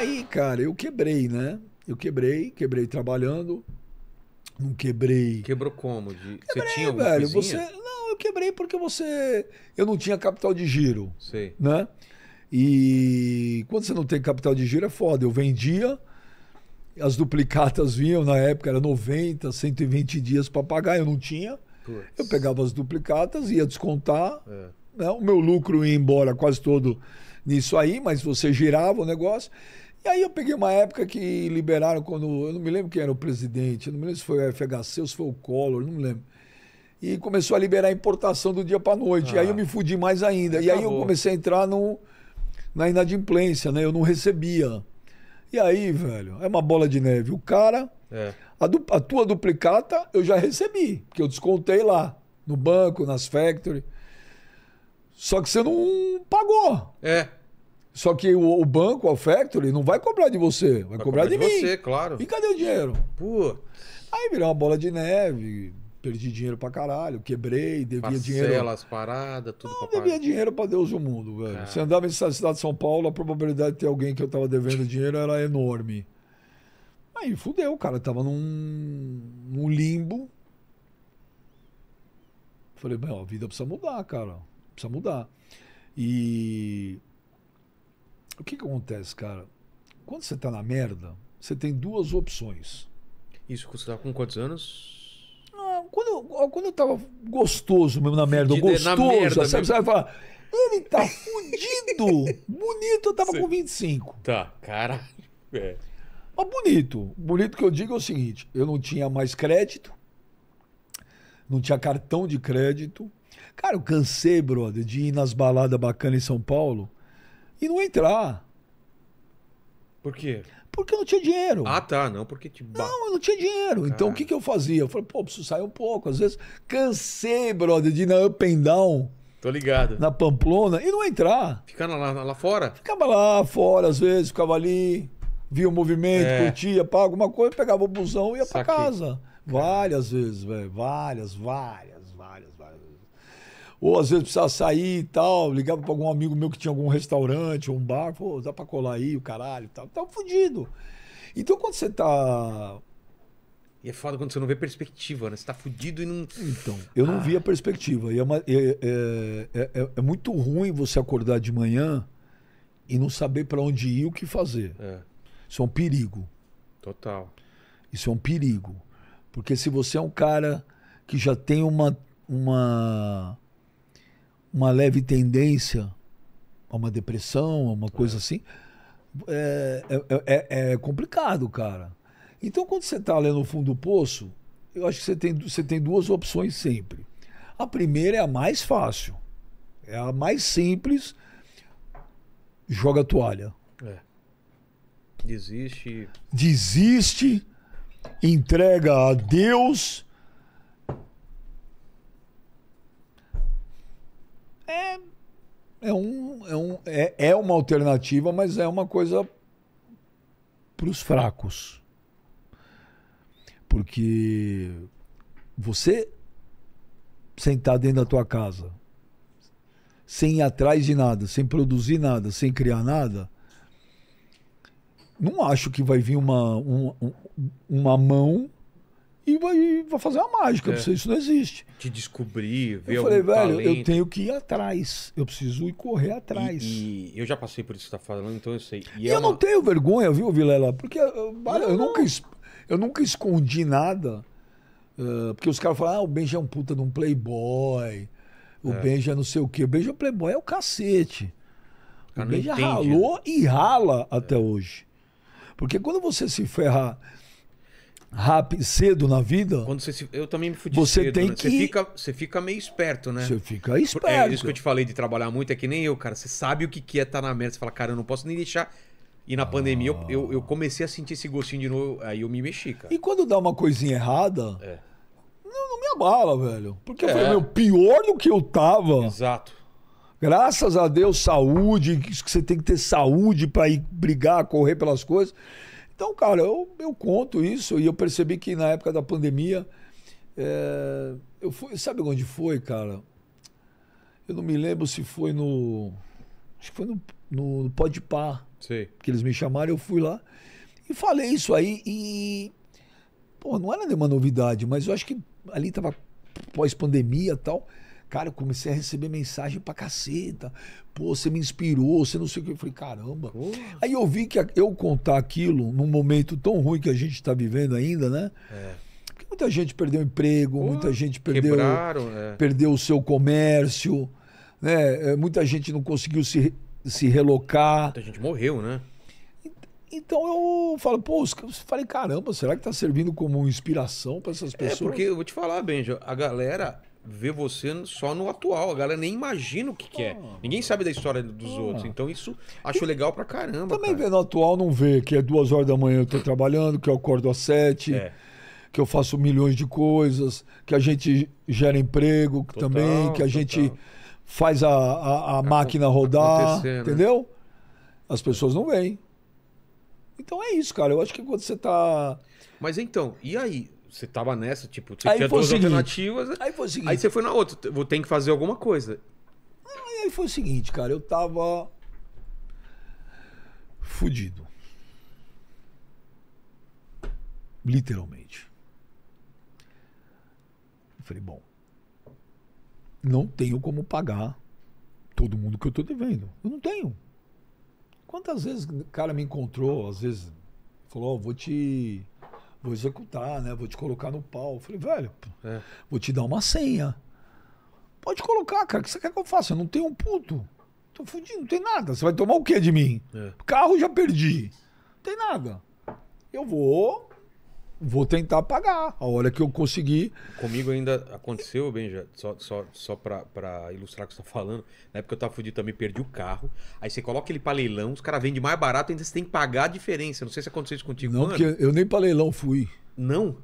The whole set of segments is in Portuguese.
aí, cara, eu quebrei, né? Eu quebrei, quebrei trabalhando. Não quebrei. Quebrou como? De... Quebrei, você tinha velho, você Não, eu quebrei porque você. Eu não tinha capital de giro. Sei. Né? E quando você não tem capital de giro é foda. Eu vendia, as duplicatas vinham, na época era 90, 120 dias para pagar, eu não tinha. Puts. Eu pegava as duplicatas, ia descontar. É. Né? O meu lucro ia embora quase todo nisso aí, mas você girava o negócio. E aí eu peguei uma época que liberaram quando. Eu não me lembro quem era o presidente, eu não me lembro se foi o FHC ou se foi o Collor, não me lembro. E começou a liberar a importação do dia para noite. Ah, e aí eu ah. me fudi mais ainda. E aí eu comecei a entrar no, na inadimplência, né? Eu não recebia. E aí, velho, é uma bola de neve. O cara. É. A, du, a tua duplicata eu já recebi, porque eu descontei lá, no banco, nas factory. Só que você não pagou. É. Só que o, o banco, o factory, não vai cobrar de você, vai, vai cobrar, cobrar, de, de mim. você, claro. E cadê o dinheiro? Pô. Aí virou uma bola de neve, perdi dinheiro pra caralho, quebrei, devia Parcelas, dinheiro. as paradas, tudo não, pra devia dinheiro pra Deus o mundo, velho. É. Você andava em cidade de São Paulo, a probabilidade de ter alguém que eu tava devendo dinheiro era enorme. Aí fudeu, cara, eu tava num, num limbo. Falei, meu, a vida precisa mudar, cara. Precisa mudar. E o que, que acontece, cara? Quando você tá na merda, você tem duas opções. Isso, você tá com quantos anos? Ah, quando, eu, quando eu tava gostoso mesmo na merda, é, gostoso, na merda sabe? Você vai falar, ele tá fudido, bonito, eu tava Sim. com 25. Tá, caralho. É. Mas bonito, bonito que eu digo é o seguinte, eu não tinha mais crédito, não tinha cartão de crédito. Cara, eu cansei, brother, de ir nas baladas bacanas em São Paulo e não entrar. Por quê? Porque eu não tinha dinheiro. Ah, tá. Não, porque te ba... Não, eu não tinha dinheiro. Então ah. o que, que eu fazia? Eu falei, pô, preciso sair um pouco. Às vezes cansei, brother, de ir na up and down. Tô ligado. Na Pamplona e não entrar. ficando lá, lá fora? Ficava lá fora, às vezes, ficava ali, via o movimento, é. curtia, pagava alguma coisa, pegava o busão e ia Saquei. pra casa. Várias vezes, velho. Várias, várias. Ou às vezes precisava sair e tal, ligava para algum amigo meu que tinha algum restaurante ou um bar, pô, dá para colar aí o caralho e tal. Tava fudido. Então quando você tá. E é foda quando você não vê perspectiva, né? Você tá fudido e não. Então, eu não ah. vi a perspectiva. E é, uma, é é, é, é, é, muito ruim você acordar de manhã e não saber para onde ir e o que fazer. É. Isso é um perigo. Total. Isso é um perigo. Porque se você é um cara que já tem uma, uma uma leve tendência a uma depressão, a uma coisa é. assim, é, é, é, complicado, cara. Então, quando você está ali no fundo do poço, eu acho que você tem, você tem duas opções sempre. A primeira é a mais fácil, é a mais simples, joga a toalha. Desiste. Desiste, entrega a Deus é, um, é, um, é, é uma alternativa, mas é uma coisa para os fracos. Porque você sentar dentro da tua casa, sem ir atrás de nada, sem produzir nada, sem criar nada, não acho que vai vir uma, um, uma mão e vai, vai fazer uma mágica é. pra você. Isso não existe. Te descobrir, ver Eu falei, velho, talento. eu tenho que ir atrás. Eu preciso ir correr atrás. E, e eu já passei por isso que você está falando, então eu sei. E, e é eu uma... não tenho vergonha, viu, Vilela? Porque eh, eu, eu, nunca, eu nunca escondi nada. Uh, porque os caras falam, ah, o Benja é um puta de um playboy. O é. Benja é não sei o quê. O Benja é playboy é o cacete. Ah, o Benja ralou e rala até é. hoje. Porque quando você se ferrar rápido, cedo na vida. Quando você se, eu também me fudi você cedo, Tem né? que... você, fica, você fica meio esperto, né? Você fica é esperto. É isso que eu te falei de trabalhar muito, é que nem eu, cara. Você sabe o que é estar tá na merda. Você fala, cara, eu não posso nem deixar. E na ah. pandemia eu, eu, eu, comecei a sentir esse gostinho de novo, aí eu me mexi, cara. E quando dá uma coisinha errada, é. não, me abala, velho. Porque é. eu falei, meu, pior do que eu tava. Exato. Graças a Deus, saúde, que você tem que ter saúde para ir brigar, correr pelas coisas. Então, cara, eu, eu conto isso e eu percebi que na época da pandemia, é, eu fui, sabe onde foi, cara? Eu não me lembro se foi no. Acho que foi no, no, no Podpah. Que eles me chamaram, eu fui lá e falei isso aí. E. Pô, não era nenhuma novidade, mas eu acho que ali tava pós-pandemia e tal. Cara, eu comecei a receber mensagem pra caceta. Pô, você me inspirou, você não sei o que. Eu falei, caramba. Aí eu vi que eu contar aquilo num momento tão ruim que a gente tá vivendo ainda, né? É. muita gente perdeu emprego, muita gente perdeu, quebraram, é. perdeu o seu comércio, né? É, muita gente não conseguiu se, se relocar. Muita gente morreu, né? Então eu falo, pô, você falei, caramba, será que tá servindo como inspiração para essas é, pessoas? É, porque eu vou te falar, Benjo, a galera ver você só no atual. A galera nem imagina o que, que é. Ninguém sabe da história dos ah. outros. Então isso acho e legal pra caramba. Também cara. no atual, não vê que é duas horas da manhã eu tô trabalhando, que eu acordo às sete. É. Que eu faço milhões de coisas, que a gente gera emprego total, também, que a total. gente faz a, a, a máquina rodar, né? entendeu? As pessoas não veem. Então é isso, cara. Eu acho que quando você tá. Mas então, e aí? você tava nessa, tipo, você aí tinha duas seguinte, alternativas. Né? Aí foi o seguinte. Aí você foi na outra, vou ter que fazer alguma coisa. Aí foi o seguinte, cara, eu tava fudido. Literalmente. Eu falei, bom, não tenho como pagar todo mundo que eu tô devendo. Eu não tenho. Quantas vezes o cara me encontrou, às vezes, falou, oh, vou te vou executar, né? Vou te colocar no pau. Eu falei, velho, é. vou te dar uma senha. Pode colocar, cara. O que você quer que eu faça? Eu não tenho um puto. Tô fudido, não tem nada. Você vai tomar o que de mim? É. Carro já perdi. Não tem nada. Eu vou vou tentar pagar a hora que eu conseguir. Comigo ainda aconteceu, Benja, só, só, só para ilustrar o que você tá falando. Na época eu tava fudido também, perdi o carro. Aí você coloca ele para leilão, os caras vendem mais barato, ainda você tem que pagar a diferença. Não sei se aconteceu isso contigo. Não, que porque eu nem para leilão fui. Não?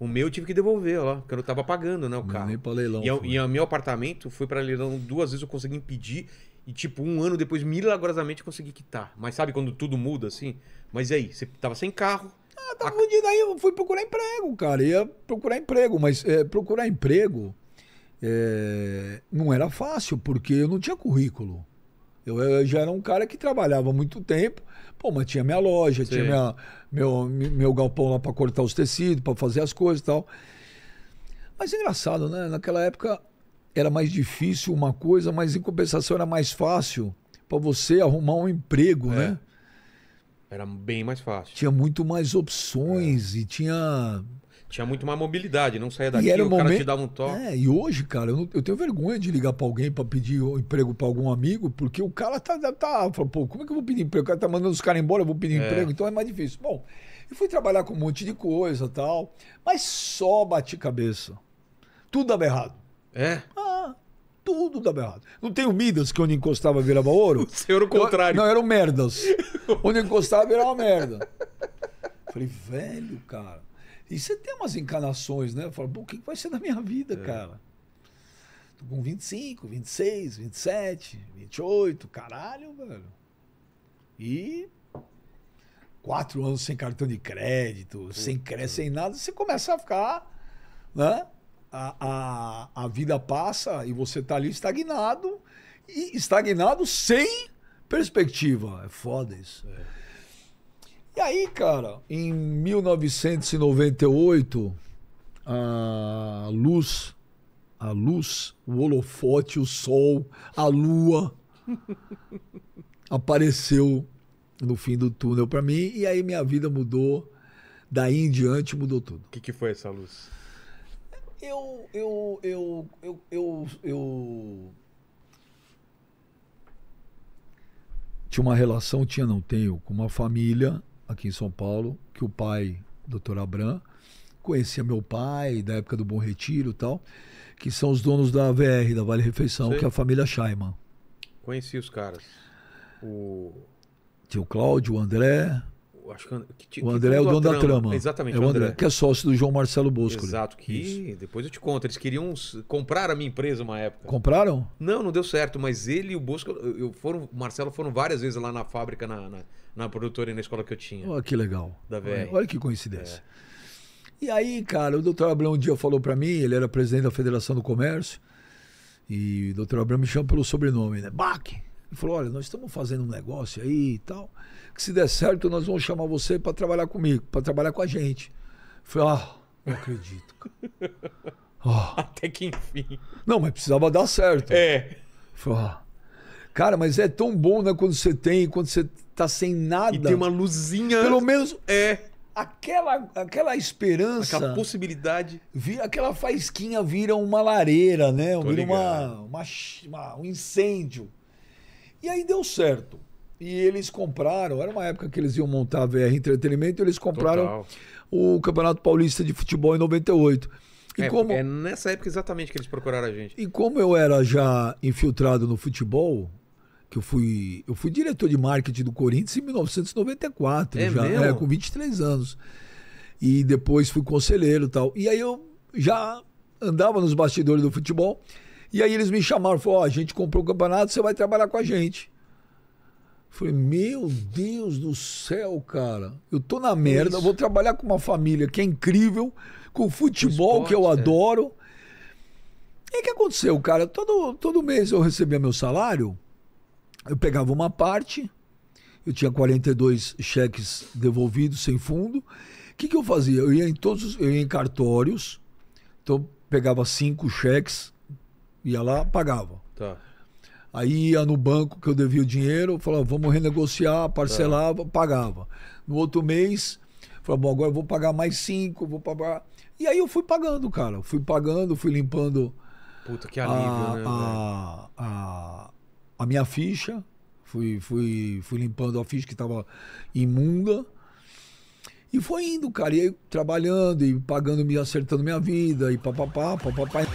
O meu eu tive que devolver, ó, porque eu não tava pagando, né, o carro. Nem para leilão. E, é é o meu apartamento foi para leilão duas vezes, eu consegui impedir. E, tipo, um ano depois, milagrosamente, consegui quitar. Mas sabe quando tudo muda, assim? Mas e aí? Você tava sem carro, ah, tá fudido. Aí eu fui procurar emprego, cara. Ia procurar emprego, mas é, procurar emprego é, não era fácil, porque eu não tinha currículo. Eu, eu, já era um cara que trabalhava muito tempo, pô, mas tinha minha loja, Sim. tinha minha, meu, meu galpão lá para cortar os tecidos, para fazer as coisas e tal. Mas é engraçado, né? Naquela época era mais difícil uma coisa, mas em compensação era mais fácil para você arrumar um emprego, é. né? Era bem mais fácil. Tinha muito mais opções é. e tinha. Tinha muito mais mobilidade, não saia daqui, e era o momento... cara te dava um toque. É, e hoje, cara, eu, não, eu tenho vergonha de ligar para alguém para pedir um emprego para algum amigo, porque o cara tá, tá, tá fala, pô, como é que eu vou pedir emprego? O cara tá mandando os caras embora, eu vou pedir é. emprego, então é mais difícil. Bom, eu fui trabalhar com um monte de coisa tal, mas só bati cabeça. Tudo dava errado. É? Ah, tudo dava errado. Não tem o Midas que onde encostava virava ouro? O senhor o contrário. Eu, não, eram Merdas. onde encostava virava uma merda. Falei, velho, cara. E você tem umas encarnações, né? Eu falo, o que vai ser da minha vida, é. cara? Tô com 25, 26, 27, 28, caralho, velho. E quatro anos sem cartão de crédito, Puta. sem crédito, sem nada, você começa a ficar, né? a, a, a vida passa e você tá ali estagnado, e estagnado sem perspectiva. É foda isso. É. E aí, cara, em 1998, a luz, a luz, o holofote, o sol, a lua apareceu no fim do túnel para mim e aí minha vida mudou. Daí em diante mudou tudo. O que, que foi essa luz? eu, eu, eu, eu, eu, eu tinha uma relação, tinha, não tenho, com uma família aqui em São Paulo, que o pai, doutor Abram, conhecia meu pai, da época do Bom Retiro e tal, que são os donos da VR, da Vale Refeição, Sei. que é a família Scheiman. Conheci os caras. O... Tinha o Cláudio, o André, acho que, que, o André é o dono da trama. Exatamente. É o André. André. que é sócio do João Marcelo Bosco. Exato, que Isso. depois eu te conto. Eles queriam comprar a minha empresa uma época. Compraram? Não, não deu certo, mas ele e o Bosco, eu foram, o Marcelo foram várias vezes lá na fábrica, na, na, na produtora e na escola que eu tinha. Olha que legal. Da olha, olha que coincidência. É. E aí, cara, o doutor Abrão um dia falou para mim, ele era presidente da Federação do Comércio, e o doutor Abrão me chama pelo sobrenome, né? Bach! Ele falou: olha, nós estamos fazendo um negócio aí e tal, que se der certo nós vamos chamar você para trabalhar comigo, para trabalhar com a gente. Eu falei: ah, não acredito. Oh. Até que enfim. Não, mas precisava dar certo. É. Falei, ah, cara, mas é tão bom, né, quando você tem, quando você tá sem nada. E tem uma luzinha. Pelo menos. É. Aquela, aquela esperança. Aquela possibilidade. Vira, aquela faísquinha vira uma lareira, né? Tô vira uma, uma, uma, um incêndio. E aí deu certo. E eles compraram, era uma época que eles iam montar a VR Entretenimento, eles compraram Total. o Campeonato Paulista de Futebol em 98. E é, como... é nessa época exatamente que eles procuraram a gente. E como eu era já infiltrado no futebol, que eu fui, eu fui diretor de marketing do Corinthians em 1994, é já, mesmo? É, com 23 anos. E depois fui conselheiro e tal. E aí eu já andava nos bastidores do futebol. E aí eles me chamaram e falaram: Ó, oh, a gente comprou o campeonato, você vai trabalhar com a gente. falei, meu Deus do céu, cara. Eu tô na merda, vou trabalhar com uma família que é incrível, com futebol esporte, que eu é. adoro. E o que aconteceu, cara? Todo, todo mês eu recebia meu salário, eu pegava uma parte, eu tinha 42 cheques devolvidos sem fundo. O que, que eu fazia? Eu ia em todos, eu ia em cartórios, então pegava cinco cheques Ia lá, pagava. Tá. Aí ia no banco que eu devia o dinheiro, falava, vamos renegociar, tá. parcelava, pagava. No outro mês, falava, bom, agora eu vou pagar mais cinco, vou pagar. E aí eu fui pagando, cara. Fui pagando, fui limpando. Puta, que alívio, a, né? A, a, a, minha ficha. Fui, fui, fui limpando a ficha que estava imunda. E foi indo, cara. E aí, trabalhando e pagando, me acertando minha vida, e papapá, papapá.